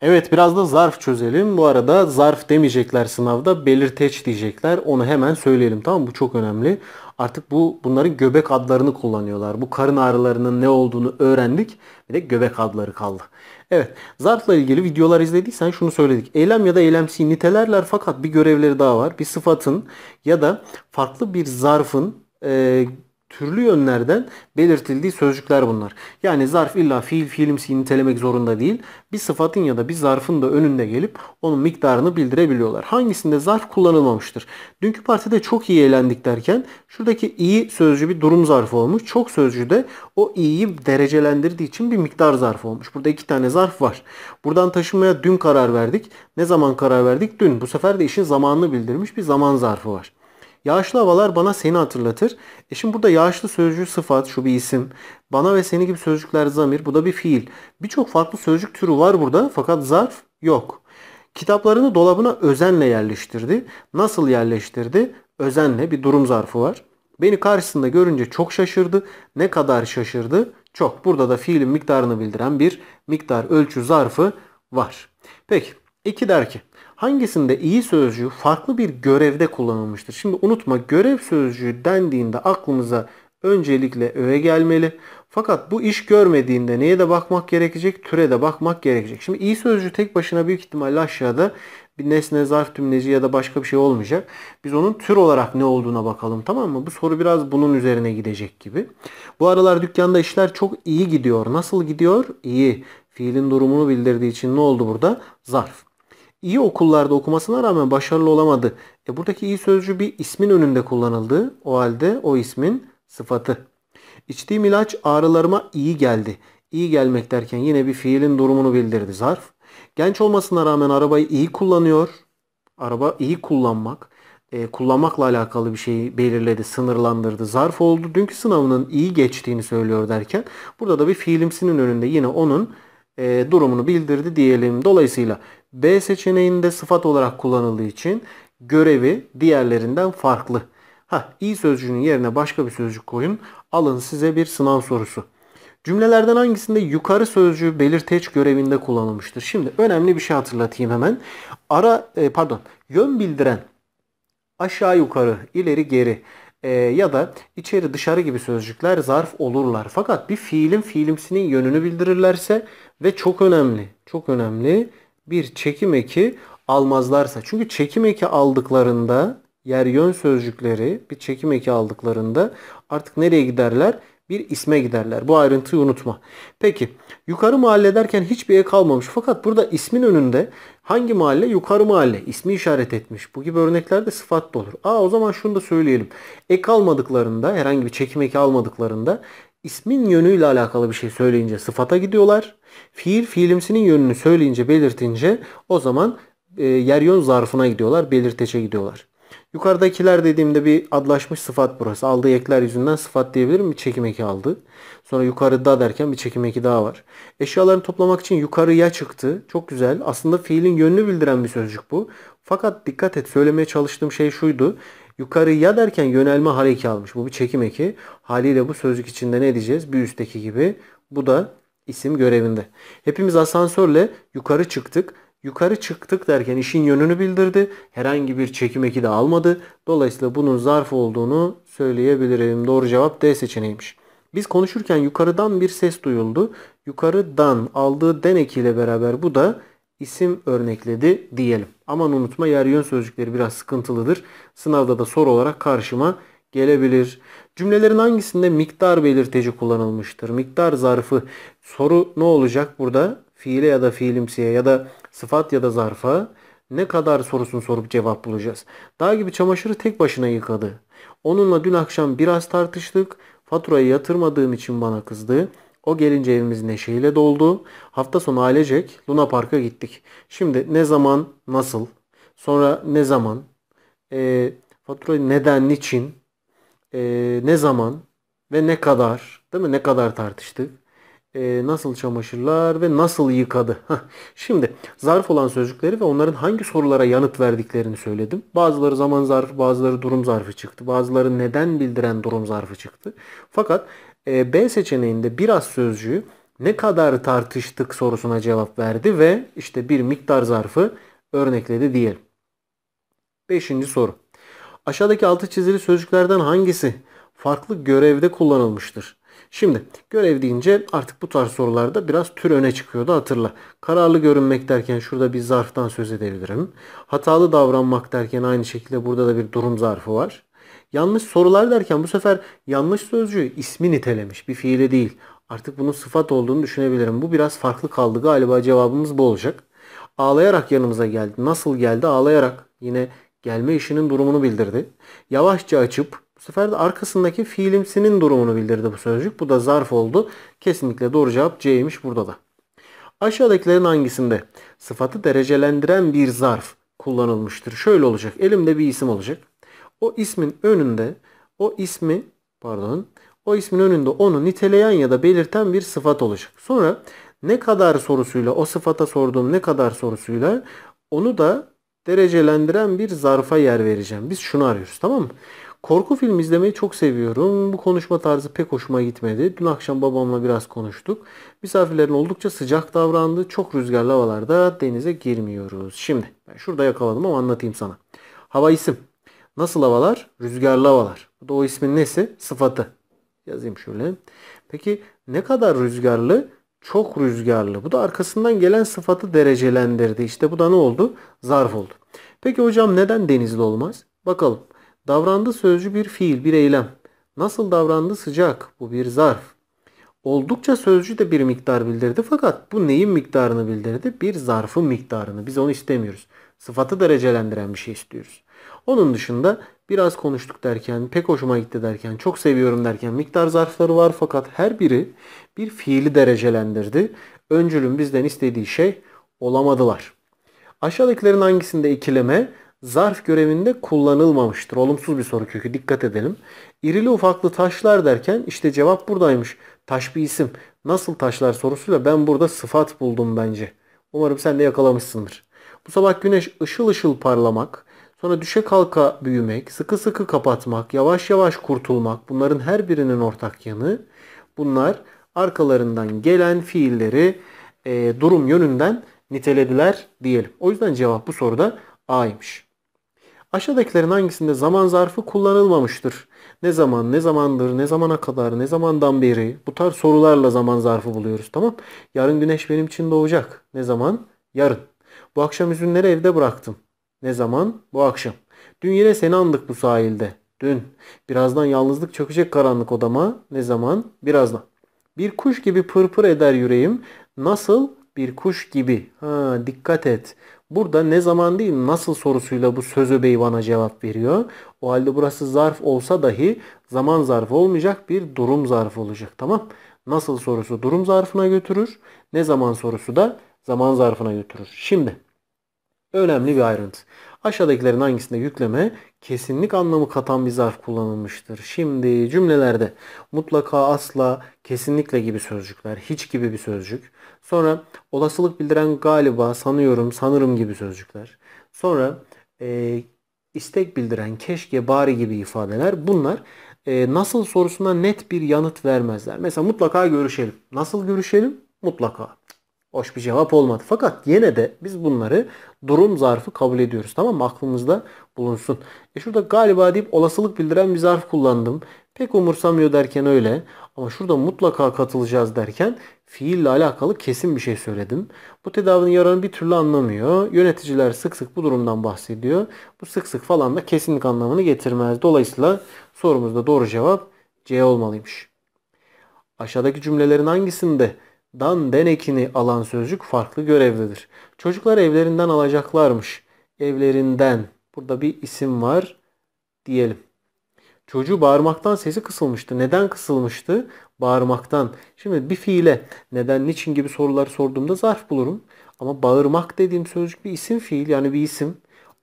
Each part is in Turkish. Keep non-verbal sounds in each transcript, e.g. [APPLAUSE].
Evet biraz da zarf çözelim. Bu arada zarf demeyecekler sınavda belirteç diyecekler. Onu hemen söyleyelim tamam Bu çok önemli. Artık bu bunların göbek adlarını kullanıyorlar. Bu karın ağrılarının ne olduğunu öğrendik. Bir de göbek adları kaldı. Evet zarfla ilgili videolar izlediysen şunu söyledik. Eylem ya da eylemsi nitelerler fakat bir görevleri daha var. Bir sıfatın ya da farklı bir zarfın e, türlü yönlerden belirtildiği sözcükler bunlar. Yani zarf illa fiil fiilimsi nitelemek zorunda değil. Bir sıfatın ya da bir zarfın da önünde gelip onun miktarını bildirebiliyorlar. Hangisinde zarf kullanılmamıştır? Dünkü partide çok iyi eğlendik derken şuradaki iyi sözcü bir durum zarfı olmuş. Çok sözcü de o iyiyi derecelendirdiği için bir miktar zarfı olmuş. Burada iki tane zarf var. Buradan taşınmaya dün karar verdik. Ne zaman karar verdik? Dün. Bu sefer de işin zamanını bildirmiş bir zaman zarfı var. Yağışlı havalar bana seni hatırlatır. E şimdi burada yağışlı sözcüğü sıfat, şu bir isim. Bana ve seni gibi sözcükler zamir. Bu da bir fiil. Birçok farklı sözcük türü var burada fakat zarf yok. Kitaplarını dolabına özenle yerleştirdi. Nasıl yerleştirdi? Özenle bir durum zarfı var. Beni karşısında görünce çok şaşırdı. Ne kadar şaşırdı? Çok. Burada da fiilin miktarını bildiren bir miktar ölçü zarfı var. Peki. 2 der ki hangisinde iyi sözcüğü farklı bir görevde kullanılmıştır? Şimdi unutma görev sözcüğü dendiğinde aklımıza öncelikle öğe gelmeli. Fakat bu iş görmediğinde neye de bakmak gerekecek? Türe de bakmak gerekecek. Şimdi iyi sözcüğü tek başına büyük ihtimalle aşağıda bir nesne, zarf, tümleci ya da başka bir şey olmayacak. Biz onun tür olarak ne olduğuna bakalım tamam mı? Bu soru biraz bunun üzerine gidecek gibi. Bu aralar dükkanda işler çok iyi gidiyor. Nasıl gidiyor? İyi. Fiilin durumunu bildirdiği için ne oldu burada? Zarf iyi okullarda okumasına rağmen başarılı olamadı. E buradaki iyi sözcü bir ismin önünde kullanıldı. O halde o ismin sıfatı. İçtiğim ilaç ağrılarıma iyi geldi. İyi gelmek derken yine bir fiilin durumunu bildirdi zarf. Genç olmasına rağmen arabayı iyi kullanıyor. Araba iyi kullanmak. E, kullanmakla alakalı bir şeyi belirledi, sınırlandırdı. Zarf oldu. Dünkü sınavının iyi geçtiğini söylüyor derken burada da bir fiilimsinin önünde yine onun e, durumunu bildirdi diyelim. Dolayısıyla B seçeneğinde sıfat olarak kullanıldığı için görevi diğerlerinden farklı. Ha, i sözcüğünün yerine başka bir sözcük koyun. Alın size bir sınav sorusu. Cümlelerden hangisinde yukarı sözcüğü belirteç görevinde kullanılmıştır? Şimdi önemli bir şey hatırlatayım hemen. Ara e, pardon, yön bildiren aşağı yukarı, ileri geri e, ya da içeri dışarı gibi sözcükler zarf olurlar. Fakat bir fiilin fiilimsinin yönünü bildirirlerse ve çok önemli, çok önemli bir çekim eki almazlarsa. Çünkü çekim eki aldıklarında yer yön sözcükleri bir çekim eki aldıklarında artık nereye giderler? Bir isme giderler. Bu ayrıntıyı unutma. Peki yukarı mahalle derken hiçbir ek kalmamış. Fakat burada ismin önünde hangi mahalle? Yukarı mahalle. ismi işaret etmiş. Bu gibi örneklerde sıfat da olur. Aa o zaman şunu da söyleyelim. e kalmadıklarında herhangi bir çekim eki almadıklarında ismin yönüyle alakalı bir şey söyleyince sıfata gidiyorlar. Fiil fiilimsinin yönünü söyleyince belirtince o zaman e, yer yön zarfına gidiyorlar. Belirteçe gidiyorlar. Yukarıdakiler dediğimde bir adlaşmış sıfat burası. Aldığı ekler yüzünden sıfat diyebilirim. Bir çekim eki aldı. Sonra yukarıda derken bir çekim eki daha var. Eşyalarını toplamak için yukarıya çıktı. Çok güzel. Aslında fiilin yönünü bildiren bir sözcük bu. Fakat dikkat et söylemeye çalıştığım şey şuydu. Yukarıya derken yönelme hareki almış. Bu bir çekim eki. Haliyle bu sözcük içinde ne diyeceğiz? Bir üstteki gibi. Bu da isim görevinde. Hepimiz asansörle yukarı çıktık. Yukarı çıktık derken işin yönünü bildirdi. Herhangi bir çekim eki de almadı. Dolayısıyla bunun zarf olduğunu söyleyebilirim. Doğru cevap D seçeneğiymiş. Biz konuşurken yukarıdan bir ses duyuldu. Yukarıdan aldığı den ekiyle beraber bu da isim örnekledi diyelim. Aman unutma yer yön sözcükleri biraz sıkıntılıdır. Sınavda da soru olarak karşıma gelebilir. Cümlelerin hangisinde miktar belirteci kullanılmıştır? Miktar zarfı soru ne olacak burada? Fiile ya da fiilimsiye ya da sıfat ya da zarfa ne kadar sorusunu sorup cevap bulacağız. Dağ gibi çamaşırı tek başına yıkadı. Onunla dün akşam biraz tartıştık. Faturayı yatırmadığım için bana kızdı. O gelince evimiz neşeyle doldu. Hafta sonu ailecek Luna Park'a gittik. Şimdi ne zaman, nasıl, sonra ne zaman, e, ee, fatura neden, niçin, e, ne zaman ve ne kadar, değil mi? Ne kadar tartıştık. E, nasıl çamaşırlar ve nasıl yıkadı. [LAUGHS] Şimdi zarf olan sözcükleri ve onların hangi sorulara yanıt verdiklerini söyledim. Bazıları zaman zarfı, bazıları durum zarfı çıktı. Bazıları neden bildiren durum zarfı çıktı. Fakat e, B seçeneğinde biraz sözcüğü ne kadar tartıştık sorusuna cevap verdi ve işte bir miktar zarfı örnekledi diyelim. Beşinci soru. Aşağıdaki altı çizili sözcüklerden hangisi farklı görevde kullanılmıştır? Şimdi görev deyince artık bu tarz sorularda biraz tür öne çıkıyordu hatırla. Kararlı görünmek derken şurada bir zarftan söz edebilirim. Hatalı davranmak derken aynı şekilde burada da bir durum zarfı var. Yanlış sorular derken bu sefer yanlış sözcüğü ismi nitelemiş bir fiile değil. Artık bunun sıfat olduğunu düşünebilirim. Bu biraz farklı kaldı galiba cevabımız bu olacak. Ağlayarak yanımıza geldi. Nasıl geldi? Ağlayarak. Yine gelme işinin durumunu bildirdi. Yavaşça açıp bu sefer de arkasındaki fiilimsinin durumunu bildirdi bu sözcük. Bu da zarf oldu. Kesinlikle doğru cevap C'ymiş burada da. Aşağıdakilerin hangisinde sıfatı derecelendiren bir zarf kullanılmıştır? Şöyle olacak. Elimde bir isim olacak o ismin önünde o ismi pardon o ismin önünde onu niteleyen ya da belirten bir sıfat olacak. Sonra ne kadar sorusuyla o sıfata sorduğum ne kadar sorusuyla onu da derecelendiren bir zarfa yer vereceğim. Biz şunu arıyoruz tamam mı? Korku film izlemeyi çok seviyorum. Bu konuşma tarzı pek hoşuma gitmedi. Dün akşam babamla biraz konuştuk. Misafirlerin oldukça sıcak davrandı. Çok rüzgarlı havalarda denize girmiyoruz. Şimdi ben şurada yakaladım ama anlatayım sana. Hava isim. Nasıl havalar? Rüzgarlı havalar. Bu da o ismin nesi? Sıfatı. Yazayım şöyle. Peki ne kadar rüzgarlı? Çok rüzgarlı. Bu da arkasından gelen sıfatı derecelendirdi. İşte bu da ne oldu? Zarf oldu. Peki hocam neden denizli olmaz? Bakalım. Davrandı sözcü bir fiil, bir eylem. Nasıl davrandı sıcak? Bu bir zarf. Oldukça sözcü de bir miktar bildirdi fakat bu neyin miktarını bildirdi? Bir zarfın miktarını. Biz onu istemiyoruz. Sıfatı derecelendiren bir şey istiyoruz. Onun dışında biraz konuştuk derken, pek hoşuma gitti derken, çok seviyorum derken miktar zarfları var fakat her biri bir fiili derecelendirdi. Öncülün bizden istediği şey olamadılar. Aşağıdakilerin hangisinde ikileme zarf görevinde kullanılmamıştır? Olumsuz bir soru kökü dikkat edelim. İrili ufaklı taşlar derken işte cevap buradaymış. Taş bir isim. Nasıl taşlar sorusuyla ben burada sıfat buldum bence. Umarım sen de yakalamışsındır. Bu sabah güneş ışıl ışıl parlamak, Sonra düşe kalka büyümek, sıkı sıkı kapatmak, yavaş yavaş kurtulmak bunların her birinin ortak yanı. Bunlar arkalarından gelen fiilleri e, durum yönünden nitelediler diyelim. O yüzden cevap bu soruda A'ymış. Aşağıdakilerin hangisinde zaman zarfı kullanılmamıştır? Ne zaman, ne zamandır, ne zamana kadar, ne zamandan beri? Bu tarz sorularla zaman zarfı buluyoruz tamam. Yarın güneş benim için doğacak. Ne zaman? Yarın. Bu akşam üzümleri evde bıraktım. Ne zaman? Bu akşam. Dün yine seni andık bu sahilde. Dün. Birazdan yalnızlık çökecek karanlık odama. Ne zaman? Birazdan. Bir kuş gibi pırpır eder yüreğim. Nasıl? Bir kuş gibi. Ha dikkat et. Burada ne zaman değil nasıl sorusuyla bu sözü bey bana cevap veriyor. O halde burası zarf olsa dahi zaman zarfı olmayacak bir durum zarfı olacak. Tamam. Nasıl sorusu durum zarfına götürür. Ne zaman sorusu da zaman zarfına götürür. Şimdi Önemli bir ayrıntı. Aşağıdakilerin hangisinde yükleme kesinlik anlamı katan bir zarf kullanılmıştır? Şimdi cümlelerde mutlaka, asla, kesinlikle gibi sözcükler, hiç gibi bir sözcük. Sonra olasılık bildiren galiba, sanıyorum, sanırım gibi sözcükler. Sonra e, istek bildiren keşke, bari gibi ifadeler. Bunlar e, nasıl sorusuna net bir yanıt vermezler. Mesela mutlaka görüşelim. Nasıl görüşelim? Mutlaka hoş bir cevap olmadı. Fakat yine de biz bunları durum zarfı kabul ediyoruz. Tamam mı? Aklımızda bulunsun. E şurada galiba deyip olasılık bildiren bir zarf kullandım. Pek umursamıyor derken öyle. Ama şurada mutlaka katılacağız derken fiille alakalı kesin bir şey söyledim. Bu tedavinin yararını bir türlü anlamıyor. Yöneticiler sık sık bu durumdan bahsediyor. Bu sık sık falan da kesinlik anlamını getirmez. Dolayısıyla sorumuzda doğru cevap C olmalıymış. Aşağıdaki cümlelerin hangisinde dan denekini alan sözcük farklı görevlidir. Çocuklar evlerinden alacaklarmış. Evlerinden. Burada bir isim var diyelim. Çocuğu bağırmaktan sesi kısılmıştı. Neden kısılmıştı? Bağırmaktan. Şimdi bir fiile neden, niçin gibi sorular sorduğumda zarf bulurum. Ama bağırmak dediğim sözcük bir isim fiil yani bir isim.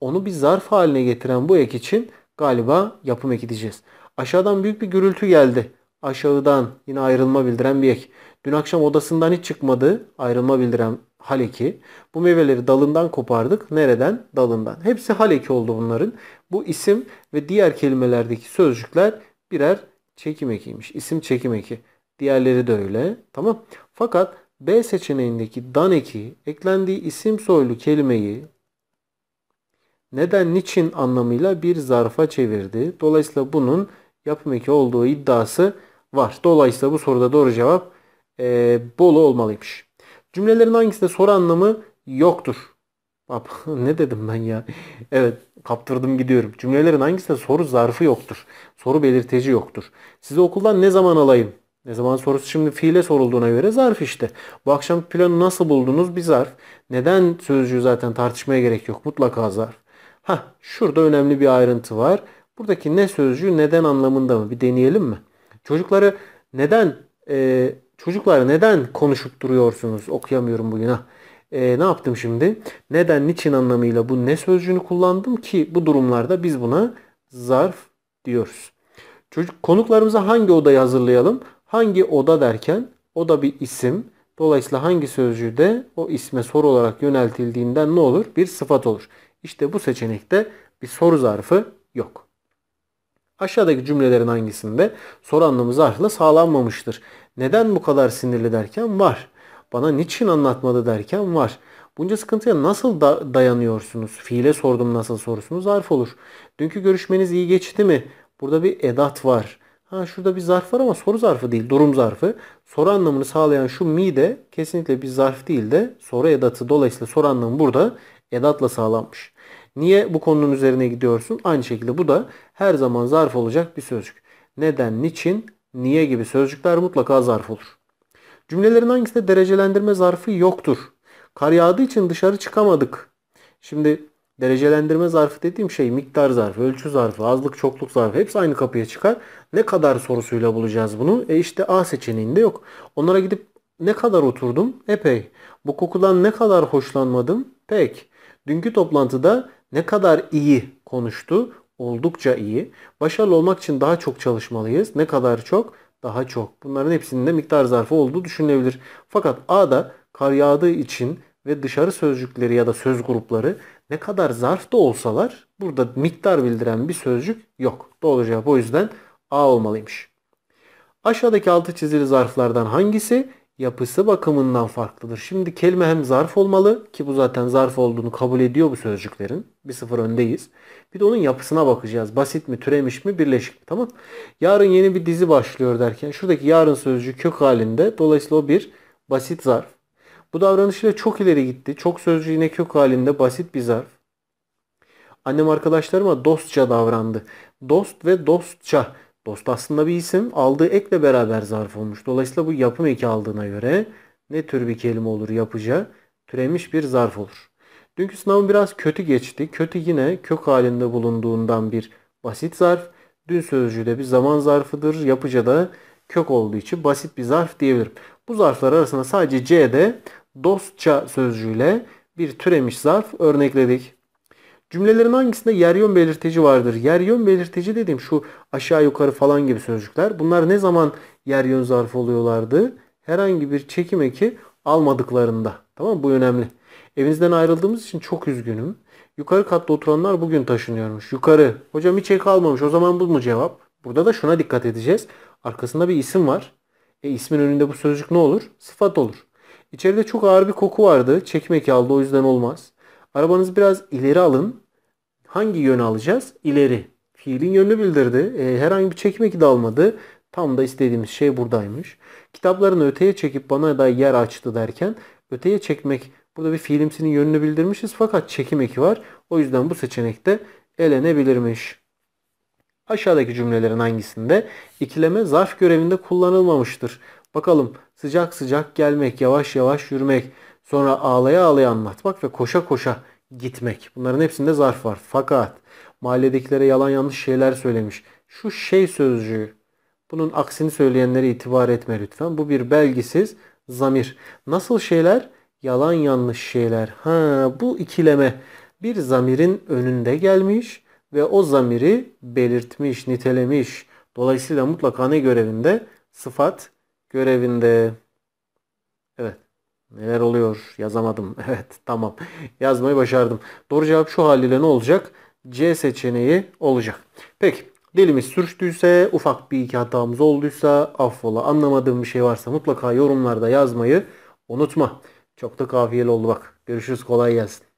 Onu bir zarf haline getiren bu ek için galiba yapım ek diyeceğiz. Aşağıdan büyük bir gürültü geldi. Aşağıdan yine ayrılma bildiren bir ek. Dün akşam odasından hiç çıkmadı ayrılma bildiren haleki. Bu meyveleri dalından kopardık. Nereden? Dalından. Hepsi haleki oldu bunların. Bu isim ve diğer kelimelerdeki sözcükler birer çekim ekiymiş. İsim çekim eki. Diğerleri de öyle. Tamam. Fakat B seçeneğindeki dan eki eklendiği isim soylu kelimeyi neden niçin anlamıyla bir zarfa çevirdi. Dolayısıyla bunun yapım eki olduğu iddiası var. Dolayısıyla bu soruda doğru cevap e, Bolu olmalıymış. Cümlelerin hangisinde soru anlamı yoktur? [LAUGHS] ne dedim ben ya? Evet kaptırdım gidiyorum. Cümlelerin hangisinde soru zarfı yoktur? Soru belirteci yoktur. Sizi okuldan ne zaman alayım? Ne zaman sorusu şimdi fiile sorulduğuna göre zarf işte. Bu akşam planı nasıl buldunuz? Bir zarf. Neden sözcüğü zaten tartışmaya gerek yok. Mutlaka zarf. Ha şurada önemli bir ayrıntı var. Buradaki ne sözcüğü neden anlamında mı? Bir deneyelim mi? Çocukları neden e, Çocuklar neden konuşup duruyorsunuz? Okuyamıyorum bugün ha. E, ne yaptım şimdi? Neden, niçin anlamıyla bu ne sözcüğünü kullandım ki bu durumlarda biz buna zarf diyoruz. Çocuk konuklarımıza hangi odayı hazırlayalım? Hangi oda derken o da bir isim. Dolayısıyla hangi sözcüğü de o isme soru olarak yöneltildiğinden ne olur? Bir sıfat olur. İşte bu seçenekte bir soru zarfı yok. Aşağıdaki cümlelerin hangisinde soru anlamı zarfla sağlanmamıştır? Neden bu kadar sinirli derken var. Bana niçin anlatmadı derken var. Bunca sıkıntıya nasıl da dayanıyorsunuz? Fiile sordum nasıl sorusunuz zarf olur. Dünkü görüşmeniz iyi geçti mi? Burada bir edat var. Ha şurada bir zarf var ama soru zarfı değil, durum zarfı. Soru anlamını sağlayan şu mi de kesinlikle bir zarf değil de soru edatı. Dolayısıyla soru anlamı burada edatla sağlanmış. Niye bu konunun üzerine gidiyorsun? Aynı şekilde bu da her zaman zarf olacak bir sözcük. Neden, niçin, niye gibi sözcükler mutlaka zarf olur. Cümlelerin hangisinde derecelendirme zarfı yoktur? Kar yağdığı için dışarı çıkamadık. Şimdi derecelendirme zarfı dediğim şey miktar zarfı, ölçü zarfı, azlık çokluk zarfı hepsi aynı kapıya çıkar. Ne kadar sorusuyla bulacağız bunu? E işte A seçeneğinde yok. Onlara gidip ne kadar oturdum? Epey. Bu kokudan ne kadar hoşlanmadım? Pek. Dünkü toplantıda ne kadar iyi konuştu? oldukça iyi. Başarılı olmak için daha çok çalışmalıyız. Ne kadar çok? Daha çok. Bunların hepsinin de miktar zarfı olduğu düşünülebilir. Fakat A'da kar yağdığı için ve dışarı sözcükleri ya da söz grupları ne kadar zarfta olsalar burada miktar bildiren bir sözcük yok. Doğru cevap o yüzden A olmalıymış. Aşağıdaki altı çizili zarflardan hangisi yapısı bakımından farklıdır. Şimdi kelime hem zarf olmalı ki bu zaten zarf olduğunu kabul ediyor bu sözcüklerin. Bir sıfır öndeyiz. Bir de onun yapısına bakacağız. Basit mi, türemiş mi, birleşik mi? Tamam. Yarın yeni bir dizi başlıyor derken şuradaki yarın sözcüğü kök halinde. Dolayısıyla o bir basit zarf. Bu davranışıyla çok ileri gitti. Çok sözcüğü yine kök halinde basit bir zarf. Annem arkadaşlarıma dostça davrandı. Dost ve dostça Dost aslında bir isim aldığı ekle beraber zarf olmuş. Dolayısıyla bu yapım eki aldığına göre ne tür bir kelime olur yapıca? Türemiş bir zarf olur. Dünkü sınavın biraz kötü geçti. Kötü yine kök halinde bulunduğundan bir basit zarf. Dün sözcüğü de bir zaman zarfıdır. Yapıca da kök olduğu için basit bir zarf diyebilirim. Bu zarflar arasında sadece C'de dostça sözcüğüyle bir türemiş zarf örnekledik. Cümlelerin hangisinde yer yön belirteci vardır? Yer yön belirteci dediğim şu aşağı yukarı falan gibi sözcükler. Bunlar ne zaman yer yön zarfı oluyorlardı? Herhangi bir çekim eki almadıklarında. Tamam mı? Bu önemli. Evinizden ayrıldığımız için çok üzgünüm. Yukarı katta oturanlar bugün taşınıyormuş. Yukarı. Hocam hiç ek almamış. O zaman bu mu cevap? Burada da şuna dikkat edeceğiz. Arkasında bir isim var. E ismin önünde bu sözcük ne olur? Sıfat olur. İçeride çok ağır bir koku vardı. Çekmek aldı o yüzden olmaz. Arabanızı biraz ileri alın. Hangi yönü alacağız? İleri. Fiilin yönünü bildirdi. E, herhangi bir çekme de almadı. Tam da istediğimiz şey buradaymış. Kitaplarını öteye çekip bana da yer açtı derken öteye çekmek burada bir fiilimsinin yönünü bildirmişiz fakat çekim eki var. O yüzden bu seçenekte elenebilirmiş. Aşağıdaki cümlelerin hangisinde ikileme zarf görevinde kullanılmamıştır? Bakalım sıcak sıcak gelmek, yavaş yavaş yürümek, Sonra ağlaya ağlaya anlatmak ve koşa koşa gitmek. Bunların hepsinde zarf var. Fakat mahalledekilere yalan yanlış şeyler söylemiş. Şu şey sözcüğü bunun aksini söyleyenlere itibar etme lütfen. Bu bir belgisiz zamir. Nasıl şeyler? Yalan yanlış şeyler. Ha bu ikileme bir zamirin önünde gelmiş ve o zamiri belirtmiş, nitelemiş. Dolayısıyla mutlaka ne görevinde? Sıfat görevinde. Evet. Neler oluyor? Yazamadım. [LAUGHS] Evet tamam. Yazmayı başardım. Doğru cevap şu haliyle ne olacak? C seçeneği olacak. Peki dilimiz sürçtüyse, ufak bir iki hatamız olduysa, affola anlamadığım bir şey varsa mutlaka yorumlarda yazmayı unutma. Çok da kafiyeli oldu bak. Görüşürüz kolay gelsin.